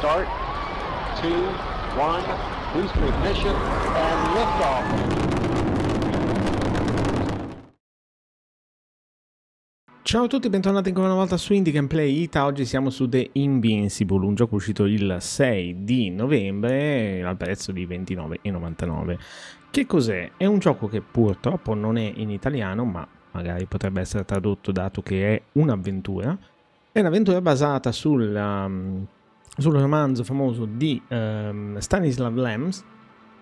start, two, one, boost ignition, and liftoff. Ciao a tutti e bentornati ancora una volta su Indie Gameplay Ita, oggi siamo su The Invincible, un gioco uscito il 6 di novembre al prezzo di 29,99. Che cos'è? È un gioco che purtroppo non è in italiano, ma magari potrebbe essere tradotto dato che è un'avventura, è un'avventura basata sul um, sul romanzo famoso di um, Stanislav Lems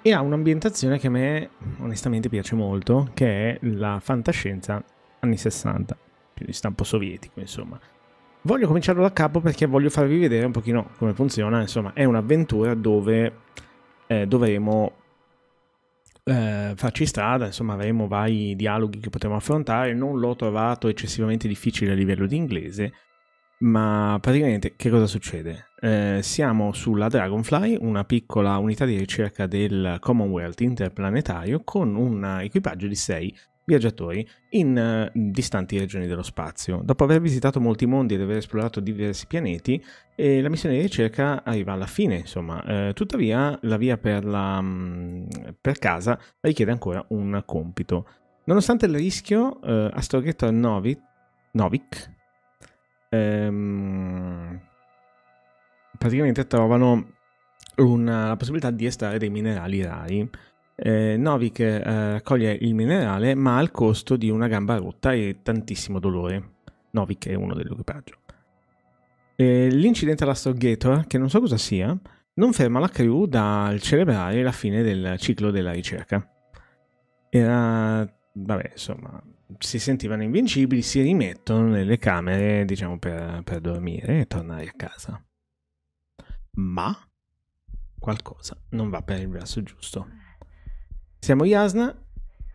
e ha un'ambientazione che a me onestamente piace molto, che è la fantascienza anni 60, più di stampo sovietico insomma. Voglio cominciarlo da capo perché voglio farvi vedere un pochino come funziona, insomma è un'avventura dove eh, dovremo eh, farci strada, insomma avremo vari dialoghi che potremo affrontare, non l'ho trovato eccessivamente difficile a livello di inglese, ma praticamente che cosa succede? Eh, siamo sulla Dragonfly, una piccola unità di ricerca del Commonwealth interplanetario con un equipaggio di 6 viaggiatori in uh, distanti regioni dello spazio. Dopo aver visitato molti mondi ed aver esplorato diversi pianeti, eh, la missione di ricerca arriva alla fine, insomma. Eh, tuttavia la via per, la, mh, mm, per, casa richiede ancora un compito. Nonostante il rischio, eh, Astorghetto Novik, Novik ehm, praticamente trovano una, la possibilità di estrarre dei minerali rari. Eh, Novik eh, raccoglie il minerale ma al costo di una gamba rotta e tantissimo dolore. Novik è uno dell'equipaggio. Eh, l'incidente alla Stargator, che non so cosa sia, non ferma la crew dal celebrare la fine del ciclo della ricerca. Era... vabbè, insomma, si sentivano invincibili, si rimettono nelle camere, diciamo, per, per dormire e tornare a casa. Ma qualcosa non va per il verso giusto. Siamo Yasna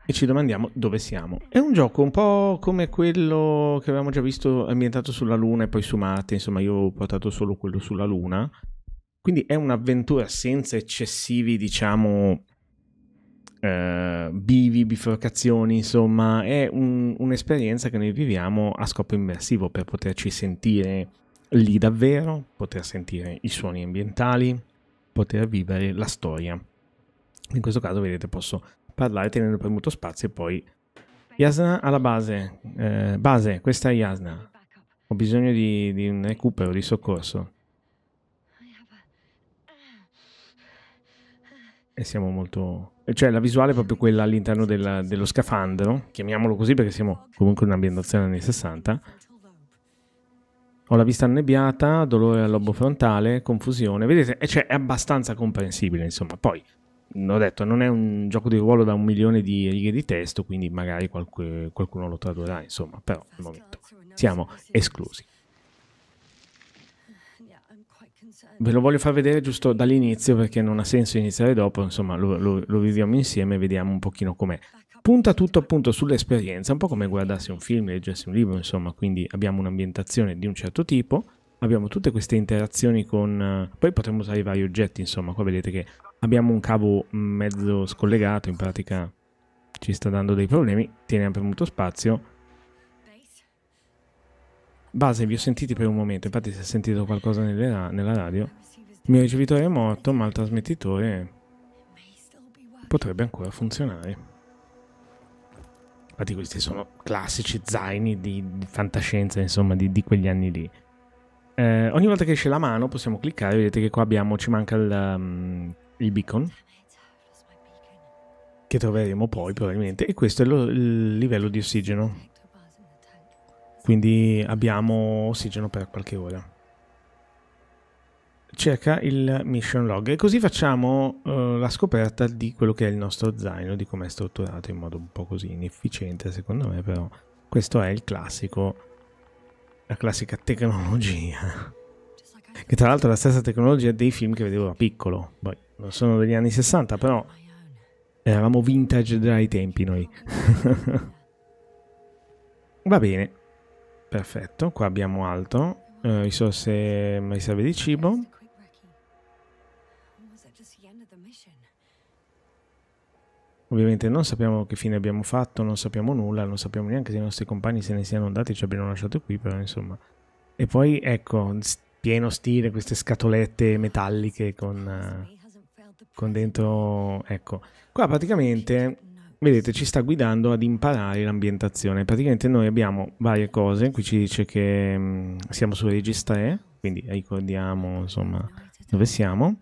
e ci domandiamo dove siamo. È un gioco un po' come quello che avevamo già visto ambientato sulla Luna e poi su Marte, insomma io ho portato solo quello sulla Luna. Quindi è un'avventura senza eccessivi, diciamo, eh, bivi, biforcazioni, insomma, è un, un'esperienza che noi viviamo a scopo immersivo per poterci sentire lì davvero, poter sentire i suoni ambientali, poter vivere la storia. In questo caso, vedete, posso parlare tenendo premuto spazio e poi Yasna alla base. Eh, base, questa è Yasna. Ho bisogno di, di un recupero, di soccorso. E siamo molto... Cioè la visuale è proprio quella all'interno della, dello scafandro, chiamiamolo così perché siamo comunque in un'ambientazione anni 60. Ho la vista annebbiata, dolore al lobo frontale, confusione. Vedete, cioè, è abbastanza comprensibile, insomma. Poi, ho detto, non è un gioco di ruolo da un milione di righe di testo, quindi magari qualche, qualcuno lo tradurrà, insomma. Però al momento siamo esclusi. Ve lo voglio far vedere giusto dall'inizio perché non ha senso iniziare dopo, insomma lo, lo, lo viviamo insieme e vediamo un pochino com'è. Punta tutto appunto sull'esperienza, un po' come guardarsi un film, leggersi un libro, insomma, quindi abbiamo un'ambientazione di un certo tipo, abbiamo tutte queste interazioni con... Eh, poi potremmo usare i vari oggetti, insomma, qua vedete che abbiamo un cavo mezzo scollegato, in pratica ci sta dando dei problemi, tiene anche molto spazio, Base, vi ho sentiti per un momento, infatti si è sentito qualcosa nelle, nella radio. Il mio ricevitore è morto, ma il trasmettitore potrebbe ancora funzionare. Infatti questi sono classici zaini di, di fantascienza, insomma, di, di, quegli anni lì. Eh, ogni volta che esce la mano possiamo cliccare, vedete che qua abbiamo, ci manca il, um, il beacon, che troveremo poi probabilmente, e questo è lo, il livello di ossigeno quindi abbiamo ossigeno per qualche ora. Cerca il mission log e così facciamo eh, la scoperta di quello che è il nostro zaino, di come è strutturato in modo un po' così inefficiente secondo me, però questo è il classico, la classica tecnologia. che tra l'altro è la stessa tecnologia dei film che vedevo da piccolo, Poi, sono degli anni 60, però eravamo vintage dai tempi noi. Va bene. Perfetto, qua abbiamo altro. Eh, risorse, serve di cibo. Ovviamente non sappiamo che fine abbiamo fatto, non sappiamo nulla, non sappiamo neanche se i nostri compagni se ne siano andati e ci abbiano lasciato qui, però insomma. E poi ecco, pieno stile, queste scatolette metalliche con, eh, con dentro... Ecco, qua praticamente vedete ci sta guidando ad imparare l'ambientazione praticamente noi abbiamo varie cose qui ci dice che mh, mm, siamo su Regis quindi ricordiamo insomma dove siamo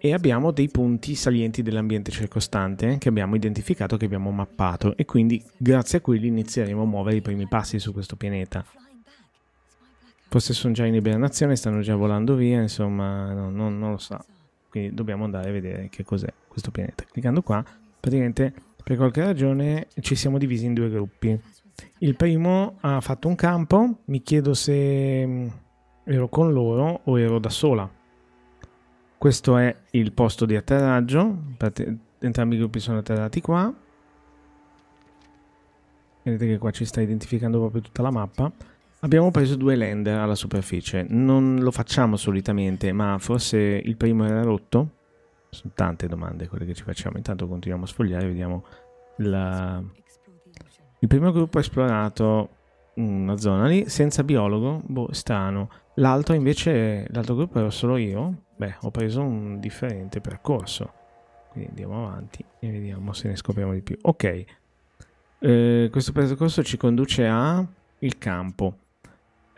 e abbiamo dei punti salienti dell'ambiente circostante eh, che abbiamo identificato, che abbiamo mappato e quindi grazie a quelli inizieremo a muovere i primi passi su questo pianeta. Forse sono già in ibernazione, stanno già volando via, insomma, no, no, non lo so quindi dobbiamo andare a vedere che cos'è questo pianeta. Cliccando qua, praticamente per qualche ragione ci siamo divisi in due gruppi. Il primo ha fatto un campo, mi chiedo se mm, ero con loro o ero da sola. Questo è il posto di atterraggio, entrambi i gruppi sono atterrati qua. Vedete che qua ci sta identificando proprio tutta la mappa. Abbiamo preso due lander alla superficie, non lo facciamo solitamente, ma forse il primo era rotto? Sono tante domande quelle che ci facciamo, intanto continuiamo a sfogliare, e vediamo la... Il primo gruppo ha esplorato una zona lì senza biologo, boh, strano. L'altro invece, l'altro gruppo ero solo io, beh, ho preso un differente percorso. Quindi andiamo avanti e vediamo se ne scopriamo di più. Ok, eh, questo percorso ci conduce a il campo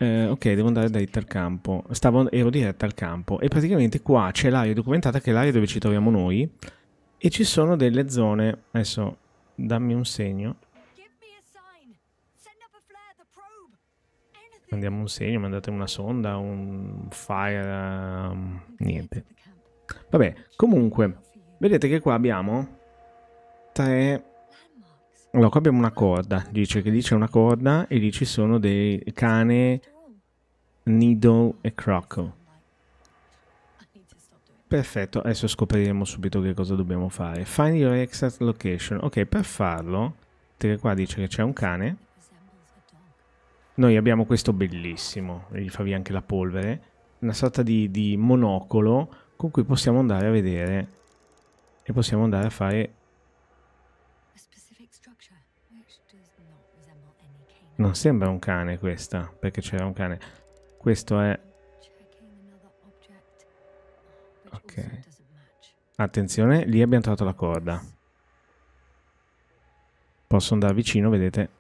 eh, ok, devo andare dritta al campo. Stavo, ero diretta al campo e praticamente qua c'è l'area documentata che è l'area dove ci troviamo noi e ci sono delle zone, adesso dammi un segno. Mandiamo un segno, mandate una sonda, un fire, um, niente. Vabbè, comunque, vedete che qua abbiamo tre... Allora, qua abbiamo una corda, dice che lì c'è una corda e lì ci sono dei cane Needle e Croco. Perfetto, adesso scopriremo subito che cosa dobbiamo fare. Find your exact location. Ok, per farlo, tirare qua dice che c'è un cane. Noi abbiamo questo bellissimo, gli fa via anche la polvere, una sorta di, di monocolo con cui possiamo andare a vedere e possiamo andare a fare... Non sembra un cane questa, perché c'era un cane. Questo è... Ok. Attenzione, lì abbiamo trovato la corda. Posso andare vicino, vedete?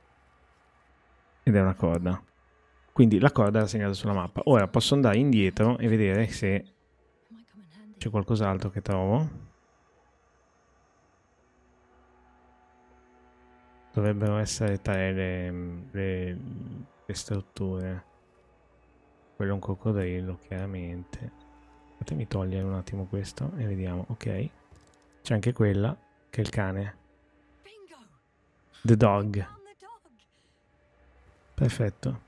Ed è una corda. Quindi la corda era segnata sulla mappa. Ora posso andare indietro e vedere se c'è qualcos'altro che trovo. Dovrebbero essere tre le, le, le strutture quello è un coccodrillo chiaramente fatemi togliere un attimo questo e vediamo ok c'è anche quella che è il cane the dog perfetto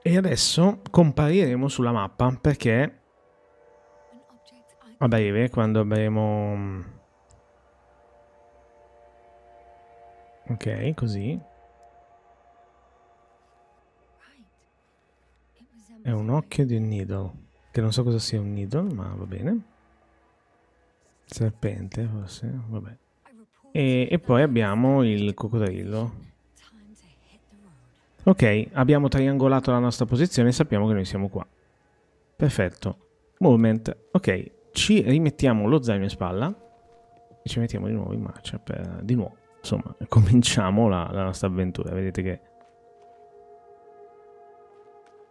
e adesso compariremo sulla mappa perché a breve quando avremo mm, ok così È un occhio di un needle, che non so cosa sia un needle, ma va bene. Serpente, forse, vabbè. E, e poi abbiamo il coccodrillo. Ok, abbiamo triangolato la nostra posizione e sappiamo che noi siamo qua. Perfetto. Movement. Ok, ci rimettiamo lo zaino in spalla e ci mettiamo di nuovo in marcia per, di nuovo. Insomma, cominciamo la, la nostra avventura. Vedete che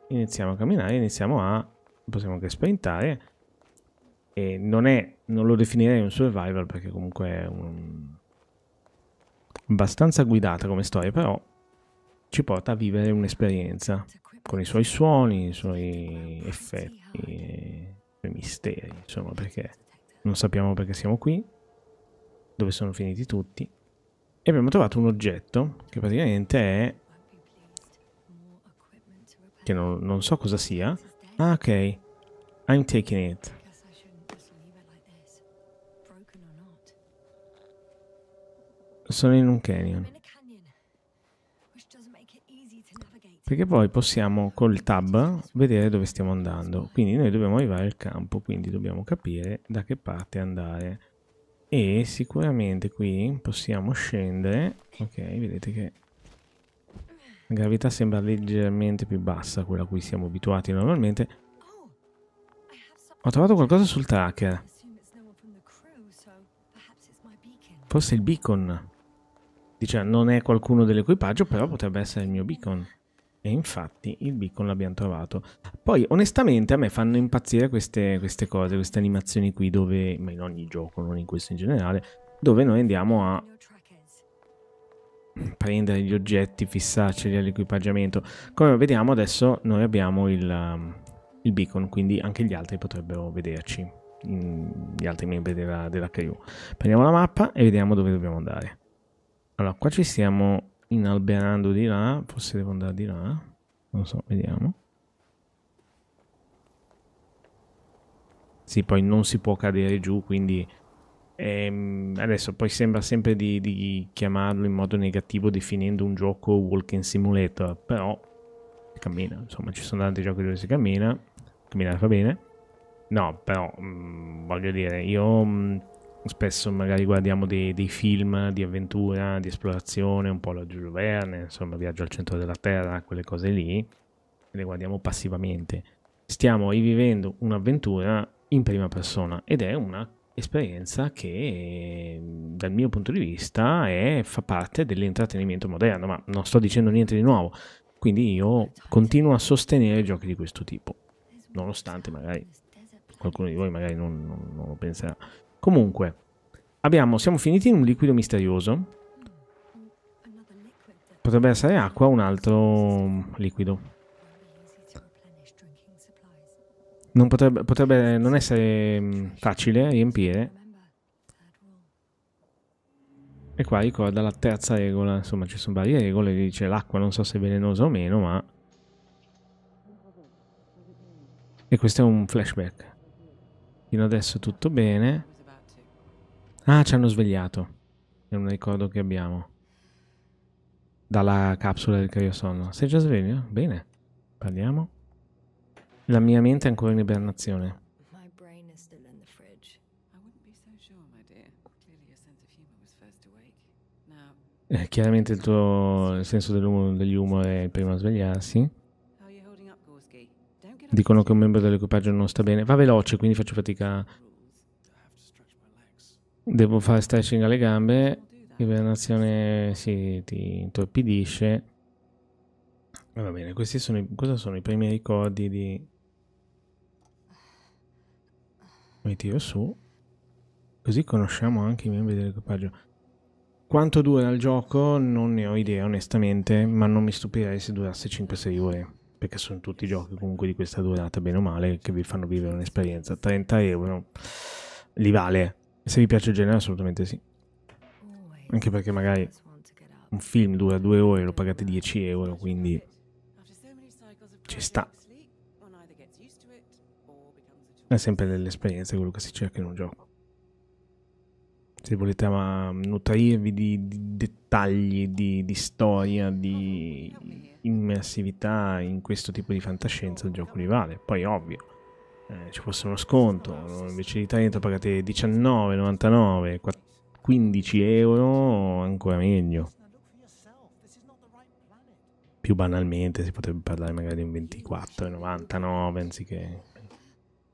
iniziamo a camminare, iniziamo a... possiamo anche sprintare. E non è... non lo definirei un survival perché comunque è un... abbastanza guidata come storia, però ci porta a vivere un'esperienza con i suoi suoni, i suoi effetti, i suoi misteri, insomma, perché non sappiamo perché siamo qui, dove sono finiti tutti. E abbiamo trovato un oggetto che praticamente è che non, non so cosa sia. Ah, ok. I'm taking it. Sono in un canyon. Perché poi possiamo col tab vedere dove stiamo andando. Quindi noi dobbiamo arrivare al campo, quindi dobbiamo capire da che parte andare. E sicuramente qui possiamo scendere. Ok, vedete che gravità sembra leggermente più bassa a quella a cui siamo abituati normalmente. Ho trovato qualcosa sul tracker. Forse il beacon. Dice, non è qualcuno dell'equipaggio, però potrebbe essere il mio beacon. E infatti il beacon l'abbiamo trovato. Poi, onestamente, a me fanno impazzire queste, queste cose, queste animazioni qui, dove, ma in ogni gioco, non in questo in generale, dove noi andiamo a prendere gli oggetti, fissarceli all'equipaggiamento. Come vediamo adesso noi abbiamo il, um, il beacon, quindi anche gli altri potrebbero vederci, mm, gli altri membri della, della crew. Prendiamo la mappa e vediamo dove dobbiamo andare. Allora, qua ci stiamo inalberando di là, forse devo andare di là, non so, vediamo. Sì, poi non si può cadere giù, quindi Ehm, adesso poi sembra sempre di, di, chiamarlo in modo negativo definendo un gioco walking simulator, però cammina, insomma ci sono tanti giochi dove si cammina, camminare fa bene. No, però mh, mm, voglio dire, io mh, mm, spesso magari guardiamo dei, dei, film di avventura, di esplorazione, un po' la Giulio Verne, insomma Viaggio al centro della Terra, quelle cose lì, le guardiamo passivamente. Stiamo rivivendo un'avventura in prima persona ed è una esperienza che mhmm, dal mio punto di vista è, fa parte dell'intrattenimento moderno, ma non sto dicendo niente di nuovo, quindi io esatto. continuo a sostenere giochi di questo tipo, nonostante magari qualcuno di voi magari non, non, non lo penserà. Comunque, abbiamo, siamo finiti in un liquido misterioso, mm. potrebbe essere acqua o un altro mhmm, liquido. Non potrebbe, potrebbe non essere mm, facile riempire. E qua ricorda la terza regola, insomma ci sono varie regole, dice l'acqua non so se è velenosa o meno, ma... E questo è un flashback. Fino adesso tutto bene. Ah, ci hanno svegliato. È un ricordo che abbiamo. Dalla capsula del cariosonno. Sei già sveglio? Bene. Parliamo. La mia mente è ancora in ibernazione. Eh, chiaramente il tuo senso dell'umore, degli umore è prima a svegliarsi. Dicono che un membro dell'equipaggio non sta bene. Va veloce, quindi faccio fatica. Devo fare stretching alle gambe. Ibernazione si sì, ti intorpidisce. Eh, va bene, questi sono i, sono i primi ricordi di mi tiro su, così conosciamo anche i membri dell'equipaggio. Quanto dura il gioco non ne ho idea onestamente, ma non mi stupirei se durasse 5-6 ore, perché sono tutti giochi comunque di questa durata, bene o male, che vi fanno vivere un'esperienza. 30 euro li vale, se vi piace il genere assolutamente sì. Anche perché magari un film dura 2 ore, e lo pagate 10 euro, quindi ci sta è sempre l'esperienza quello che si cerca in un gioco. Se volete ma, nutrirvi di, di dettagli, di, di, storia, di immersività in questo tipo di fantascienza, il gioco vi vale. Poi ovvio, eh, ci fosse uno sconto, invece di 30 pagate 19,99, 15 euro, ancora meglio. Più banalmente si potrebbe parlare magari di un 24,99 anziché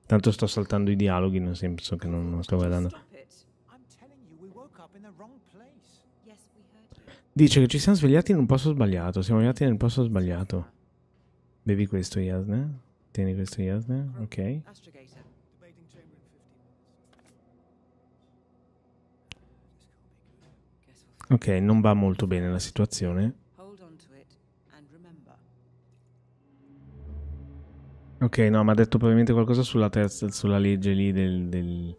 Tanto sto saltando i dialoghi, nel senso che non, non sto guardando. Dice che ci siamo svegliati in un posto sbagliato. Siamo arrivati nel posto sbagliato. Bevi questo, Yasne. Tieni questo, Yasne. Ok. Ok, non va molto bene la situazione. Ok, no, ma ha detto probabilmente qualcosa sulla, terza, sulla legge lì del, del,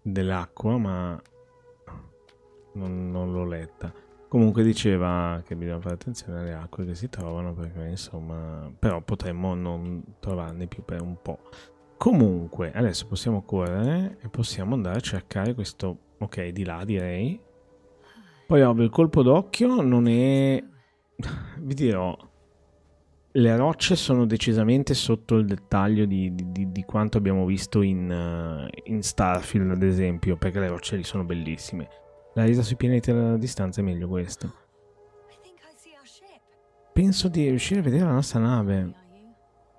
dell'acqua, ma non, non l'ho letta. Comunque diceva che bisogna fare attenzione alle acque che si trovano perché insomma, però potremmo non trovarne più per un po'. Comunque, adesso possiamo correre e possiamo andare a cercare questo, ok, di là direi. Poi ovvio, il colpo d'occhio non è... Vi dirò, le rocce sono decisamente sotto il dettaglio di, di, di quanto abbiamo visto in, eh, in, Starfield, ad esempio, perché le rocce lì sono bellissime. La resa sui pianeti alla distanza è meglio questo. Penso di riuscire a vedere la nostra nave.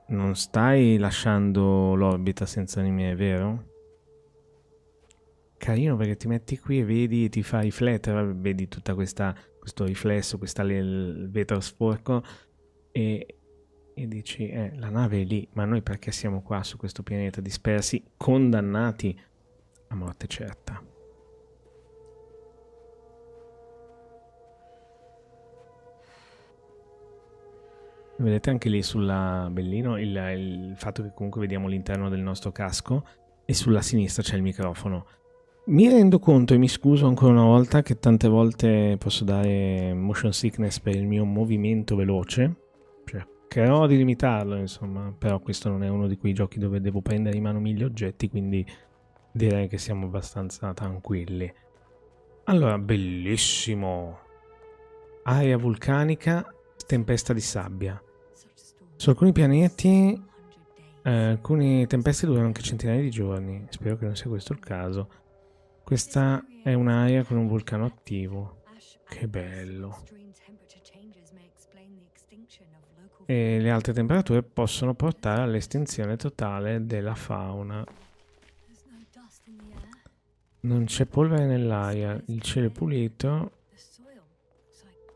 Non stai lasciando l'orbita senza anime, è vero? Carino perché ti metti qui e vedi e ti fa riflettere, vedi tutto questo riflesso, il vetro sporco e, e dici, eh, la nave è lì, ma noi perché siamo qua su questo pianeta dispersi, condannati a morte certa? Vedete anche lì sulla Bellino il, il fatto che comunque vediamo l'interno del nostro casco e sulla sinistra c'è il microfono. Mi rendo conto e mi scuso ancora una volta che tante volte posso dare motion sickness per il mio movimento veloce, cercherò di limitarlo, insomma, però questo non è uno di quei giochi dove devo prendere in mano mille oggetti, quindi direi che siamo abbastanza tranquilli. Allora, bellissimo. Aria vulcanica, tempesta di sabbia. Su alcuni pianeti eh, alcune tempeste durano anche centinaia di giorni, spero che non sia questo il caso. Questa è un'area con un vulcano attivo. Che bello e le alte temperature possono portare all'estinzione totale della fauna. Non c'è polvere nell'aria, il cielo è pulito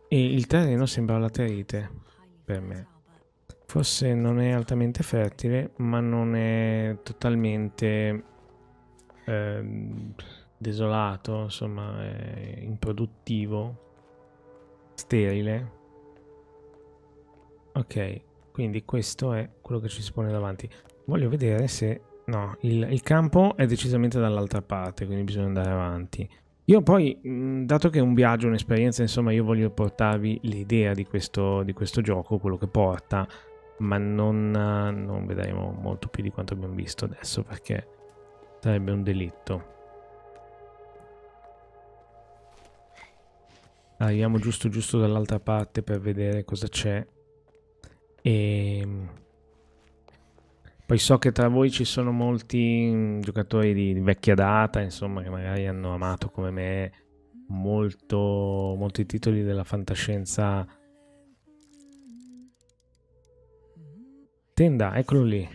e il terreno sembra laterite per me. Forse non è altamente fertile, ma non è totalmente eh, desolato, insomma, è improduttivo, sterile. Ok, quindi questo è quello che ci si pone davanti. Voglio vedere se... No, il, il campo è decisamente dall'altra parte, quindi bisogna andare avanti. Io poi, mm, dato che è un viaggio, un'esperienza, insomma, io voglio portarvi l'idea di questo, di questo gioco, quello che porta, ma non, non vedremo molto più di quanto abbiamo visto adesso, perché sarebbe un delitto. Arriviamo giusto giusto dall'altra parte per vedere cosa c'è e ehm, poi so che tra voi ci sono molti mm, giocatori di, vecchia data, insomma, che magari hanno amato come me molto, molti titoli della fantascienza. Tenda, eccolo lì.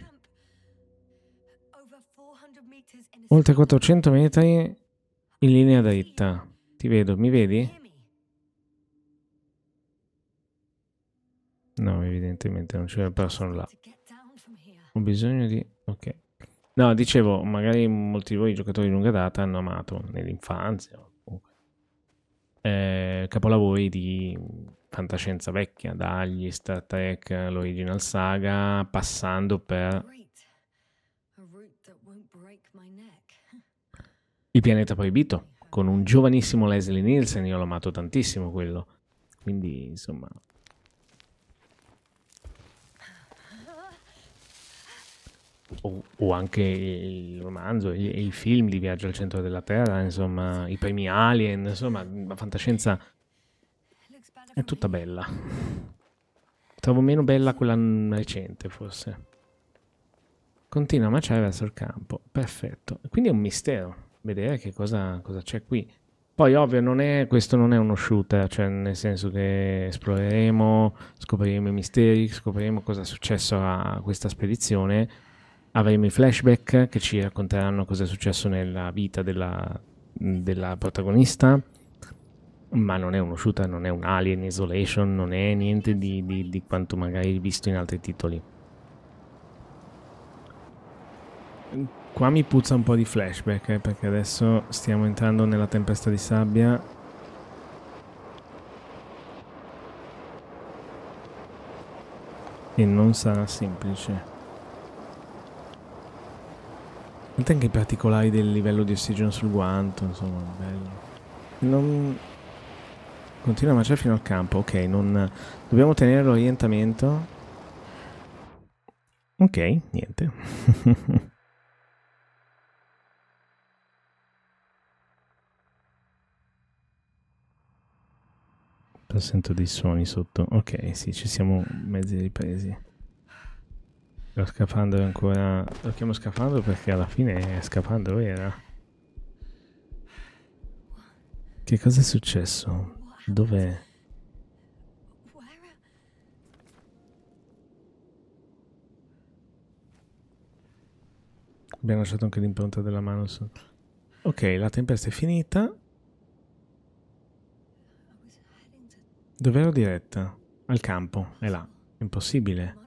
Oltre 400 metri in linea dritta. Ti vedo, mi vedi? No, evidentemente non c'è la persona là. Ho bisogno di... Ok. No, dicevo, magari molti di voi giocatori di lunga data hanno amato nell'infanzia o comunque, eh, capolavori di fantascienza vecchia, dagli Star Trek, l'Original Saga, passando per Il pianeta proibito, con un giovanissimo Leslie Nielsen, io l'ho amato tantissimo quello. Quindi, insomma, o, o, anche il romanzo e il, il, film di Viaggio al centro della Terra, insomma, i primi Alien, insomma, la fantascienza è tutta bella. Trovo meno bella quella recente, forse. Continua a marciare verso il campo, perfetto. Quindi è un mistero vedere che cosa, cosa c'è qui. Poi ovvio, non è, questo non è uno shooter, cioè nel senso che esploreremo, scopriremo i misteri, scopriremo cosa è successo a questa spedizione avremo i flashback che ci racconteranno cosa è successo nella vita della, della protagonista, ma non è uno shooter, non è un Alien Isolation, non è niente di, di, di quanto magari visto in altri titoli. Qua mi puzza un po' di flashback, eh, perché adesso stiamo entrando nella tempesta di sabbia e non sarà semplice. Nota anche i particolari del livello di ossigeno sul guanto, insomma, bello. Non... Continua a marciare fino al campo, ok, non... Dobbiamo tenere l'orientamento. Ok, niente. Sento dei suoni sotto. Ok, sì, ci siamo mezzi ripresi. Lo scafandro ancora... Lo chiamo scafandro perché alla fine scafandro era. Che cosa è successo? Dov'è? Abbiamo lasciato anche l'impronta della mano sotto. Ok, la tempesta è finita. Dove ero diretta? Al campo, è là. Impossibile.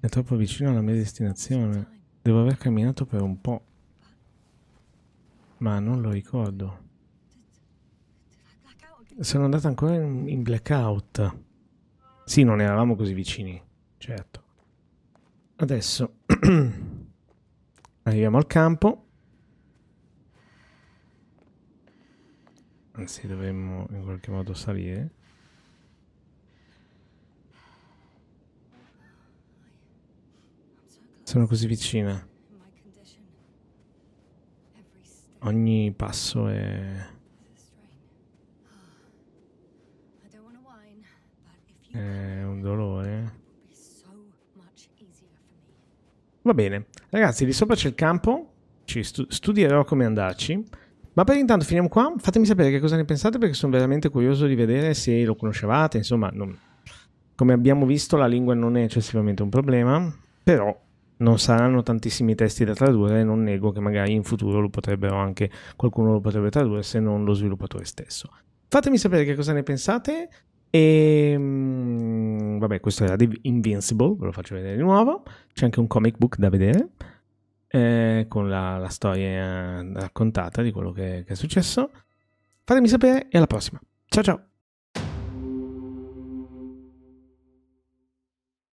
È troppo vicino alla mia destinazione. Devo aver camminato per un po'. Ma non lo ricordo. Sono andato ancora in blackout. Sì, non eravamo così vicini. Certo. Adesso arriviamo al campo. Anzi, dovremmo in qualche modo salire. Sono così vicina. Ogni passo è... È un dolore. Va bene. Ragazzi, lì sopra c'è il campo. Ci stu studierò come andarci. Ma per intanto finiamo qua. Fatemi sapere che cosa ne pensate perché sono veramente curioso di vedere se lo conoscevate. Insomma, non... come abbiamo visto la lingua non è eccessivamente un problema. Però non saranno tantissimi testi da tradurre, non nego che magari in futuro lo potrebbero anche, qualcuno lo potrebbe tradurre se non lo sviluppatore stesso. Fatemi sapere che cosa ne pensate. E ehm, vabbè, questo era The Invincible, ve lo faccio vedere di nuovo. C'è anche un comic book da vedere. Eh, con la, la, storia raccontata di quello che, che è successo. Fatemi sapere e alla prossima. Ciao ciao!